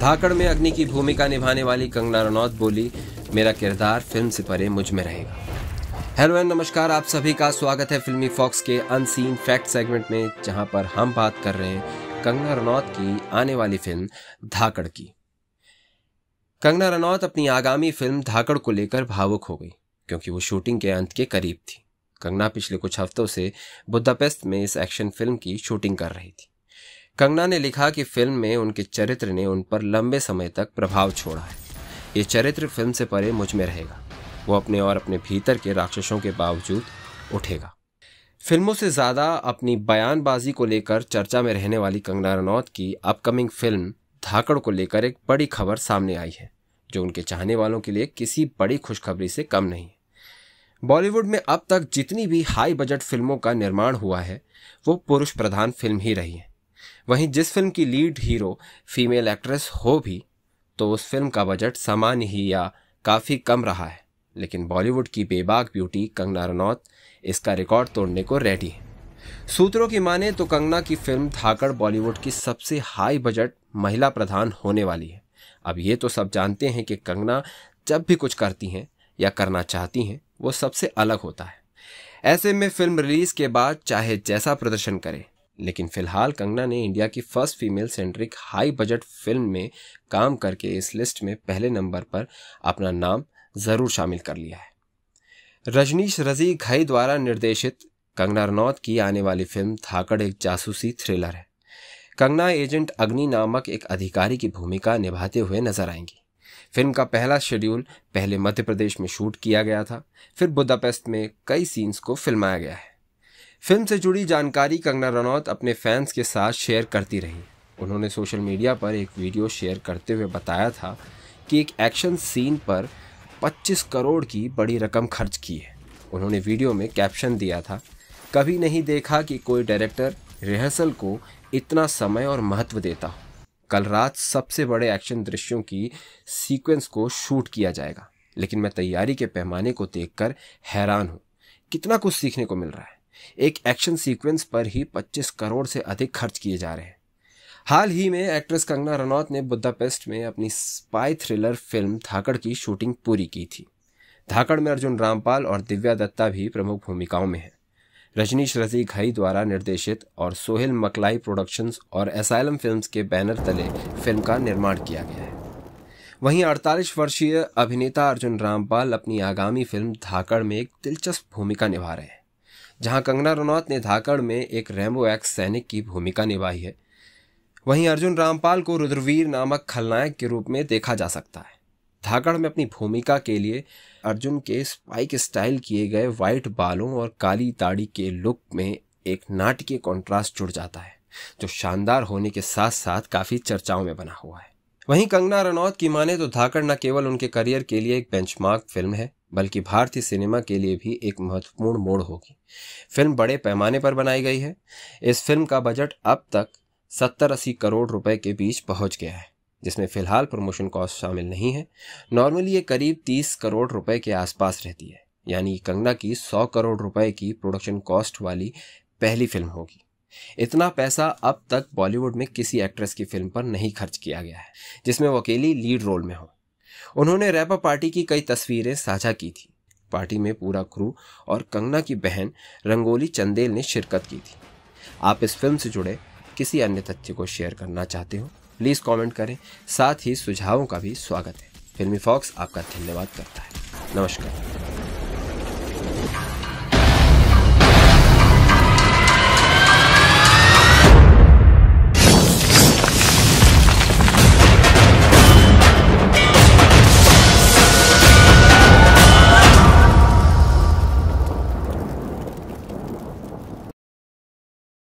धाकड़ में अग्नि की भूमिका निभाने वाली कंगना रनौत बोली मेरा किरदार फिल्म से परे मुझ में रहेगा हेलो एंड नमस्कार आप सभी का स्वागत है फिल्मी फॉक्स के अनसीन फैक्ट सेगमेंट में जहां पर हम बात कर रहे हैं कंगना रनौत की आने वाली फिल्म धाकड़ की कंगना रनौत अपनी आगामी फिल्म धाकड़ को लेकर भावुक हो गई क्योंकि वो शूटिंग के अंत के करीब थी कंगना पिछले कुछ हफ्तों से बुद्धापेस्ट में इस एक्शन फिल्म की शूटिंग कर रही थी कंगना ने लिखा कि फिल्म में उनके चरित्र ने उन पर लंबे समय तक प्रभाव छोड़ा है ये चरित्र फिल्म से परे मुझ में रहेगा वो अपने और अपने भीतर के राक्षसों के बावजूद उठेगा फिल्मों से ज़्यादा अपनी बयानबाजी को लेकर चर्चा में रहने वाली कंगना रनौत की अपकमिंग फिल्म धाकड़ को लेकर एक बड़ी खबर सामने आई है जो उनके चाहने वालों के लिए किसी बड़ी खुशखबरी से कम नहीं है बॉलीवुड में अब तक जितनी भी हाई बजट फिल्मों का निर्माण हुआ है वो पुरुष प्रधान फिल्म ही रही है वहीं जिस फिल्म की लीड हीरो फीमेल एक्ट्रेस हो भी तो उस फिल्म का बजट सामान्य ही या काफ़ी कम रहा है लेकिन बॉलीवुड की बेबाक ब्यूटी कंगना रनौत इसका रिकॉर्ड तोड़ने को रेडी है सूत्रों की माने तो कंगना की फिल्म धाकड़ बॉलीवुड की सबसे हाई बजट महिला प्रधान होने वाली है अब ये तो सब जानते हैं कि कंगना जब भी कुछ करती हैं या करना चाहती हैं वो सबसे अलग होता है ऐसे में फिल्म रिलीज के बाद चाहे जैसा प्रदर्शन करें लेकिन फिलहाल कंगना ने इंडिया की first female centric high budget film में काम करके इस लिस्ट में पहले नंबर पर अपना नाम ज़रूर शामिल कर लिया है रजनीश रजी घई द्वारा निर्देशित कंगना रनौत की आने वाली फिल्म थाकड़ एक जासूसी थ्रिलर है कंगना एजेंट अग्नि नामक एक अधिकारी की भूमिका निभाते हुए नजर आएंगी फिल्म का पहला शेड्यूल पहले मध्य प्रदेश में शूट किया गया था फिर बुद्धापेस्ट में कई सीन्स को फिल्माया गया है फिल्म से जुड़ी जानकारी कंगना रनौत अपने फैंस के साथ शेयर करती रही उन्होंने सोशल मीडिया पर एक वीडियो शेयर करते हुए बताया था कि एक एक्शन सीन पर 25 करोड़ की बड़ी रकम खर्च की है उन्होंने वीडियो में कैप्शन दिया था कभी नहीं देखा कि कोई डायरेक्टर रिहर्सल को इतना समय और महत्व देता हो कल रात सबसे बड़े एक्शन दृश्यों की सीक्वेंस को शूट किया जाएगा लेकिन मैं तैयारी के पैमाने को देखकर हैरान हूँ कितना कुछ सीखने को मिल रहा है एक एक्शन सीक्वेंस पर ही 25 करोड़ से अधिक खर्च किए जा रहे हैं हाल ही में एक्ट्रेस कंगना रनौत ने बुद्धापेस्ट में अपनी स्पाई थ्रिलर फिल्म धाकड़ की शूटिंग पूरी की थी धाकड़ में अर्जुन रामपाल और दिव्या दत्ता भी प्रमुख भूमिकाओं में हैं रजनीश रजी घई द्वारा निर्देशित और सोहेल मकलाई प्रोडक्शंस और एसाइलम फिल्म्स के बैनर तले फिल्म का निर्माण किया गया है वहीं 48 वर्षीय अभिनेता अर्जुन रामपाल अपनी आगामी फिल्म धाकड़ में एक दिलचस्प भूमिका निभा रहे हैं जहां कंगना रनौत ने धाकड़ में एक रैम्बो एक्स सैनिक की भूमिका निभाई है वहीं अर्जुन रामपाल को रुद्रवीर नामक खलनायक के रूप में देखा जा सकता है धाकड़ में अपनी भूमिका के लिए अर्जुन के स्पाइक स्टाइल किए गए वाइट बालों और काली ताड़ी के लुक में एक नाटकीय कॉन्ट्रास्ट जुड़ जाता है जो शानदार होने के साथ साथ काफ़ी चर्चाओं में बना हुआ है वहीं कंगना रनौत की माने तो धाकड़ न केवल उनके करियर के लिए एक बेंचमार्क फिल्म है बल्कि भारतीय सिनेमा के लिए भी एक महत्वपूर्ण मोड़ होगी फिल्म बड़े पैमाने पर बनाई गई है इस फिल्म का बजट अब तक सत्तर अस्सी करोड़ रुपए के बीच पहुंच गया है जिसमें फिलहाल प्रमोशन कॉस्ट शामिल नहीं है नॉर्मली ये करीब तीस करोड़ रुपए के आसपास रहती है यानी कंगना की सौ करोड़ रुपए की प्रोडक्शन कॉस्ट वाली पहली फिल्म होगी इतना पैसा अब तक बॉलीवुड में किसी एक्ट्रेस की फिल्म पर नहीं खर्च किया गया है जिसमें वो अकेली लीड रोल में हो उन्होंने रैपा पार्टी की कई तस्वीरें साझा की थी पार्टी में पूरा क्रू और कंगना की बहन रंगोली चंदेल ने शिरकत की थी आप इस फिल्म से जुड़े किसी अन्य तथ्य को शेयर करना चाहते हो प्लीज़ कमेंट करें साथ ही सुझावों का भी स्वागत है फिल्मी फॉक्स आपका धन्यवाद करता है नमस्कार